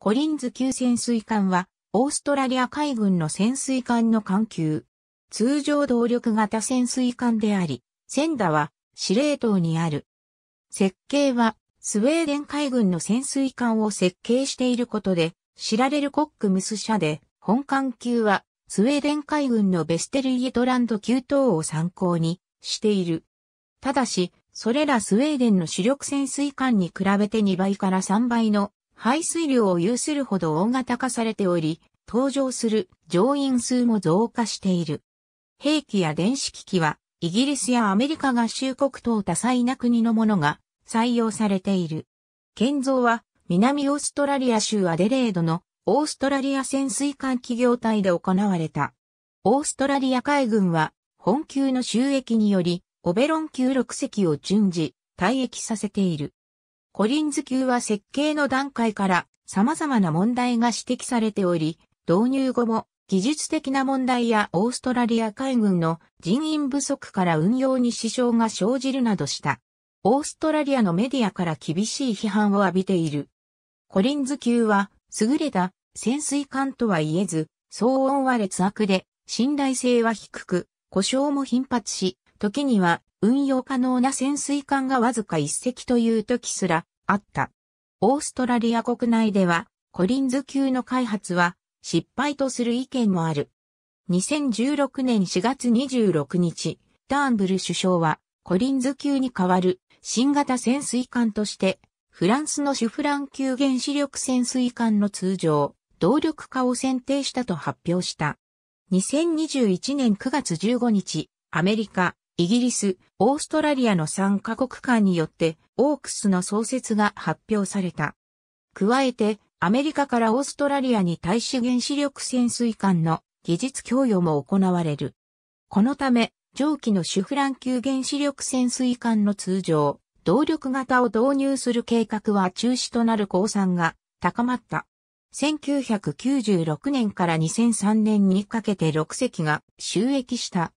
コリンズ級潜水艦は、オーストラリア海軍の潜水艦の艦級。通常動力型潜水艦であり、センダは司令塔にある。設計は、スウェーデン海軍の潜水艦を設計していることで、知られるコックムス社で、本艦級は、スウェーデン海軍のベステルイエトランド級等を参考にしている。ただし、それらスウェーデンの主力潜水艦に比べて2倍から3倍の排水量を有するほど大型化されており、登場する乗員数も増加している。兵器や電子機器は、イギリスやアメリカ合衆国等多彩な国のものが採用されている。建造は、南オーストラリア州アデレードのオーストラリア潜水艦企業体で行われた。オーストラリア海軍は、本級の収益により、オベロン級6隻を順次、退役させている。コリンズ級は設計の段階から様々な問題が指摘されており、導入後も技術的な問題やオーストラリア海軍の人員不足から運用に支障が生じるなどした。オーストラリアのメディアから厳しい批判を浴びている。コリンズ級は優れた潜水艦とは言えず、騒音は劣悪で信頼性は低く、故障も頻発し、時には運用可能な潜水艦がわずか一隻という時すらあった。オーストラリア国内ではコリンズ級の開発は失敗とする意見もある。2016年4月26日、ターンブル首相はコリンズ級に代わる新型潜水艦としてフランスのシュフラン級原子力潜水艦の通常、動力化を選定したと発表した。2021年9月15日、アメリカ、イギリス、オーストラリアの3カ国間によってオークスの創設が発表された。加えて、アメリカからオーストラリアに対し原子力潜水艦の技術供与も行われる。このため、上記の主フラン級原子力潜水艦の通常、動力型を導入する計画は中止となる公算が高まった。1996年から2003年にかけて6隻が収益した。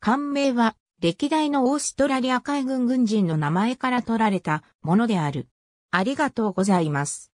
艦名は歴代のオーストラリア海軍軍人の名前から取られたものである。ありがとうございます。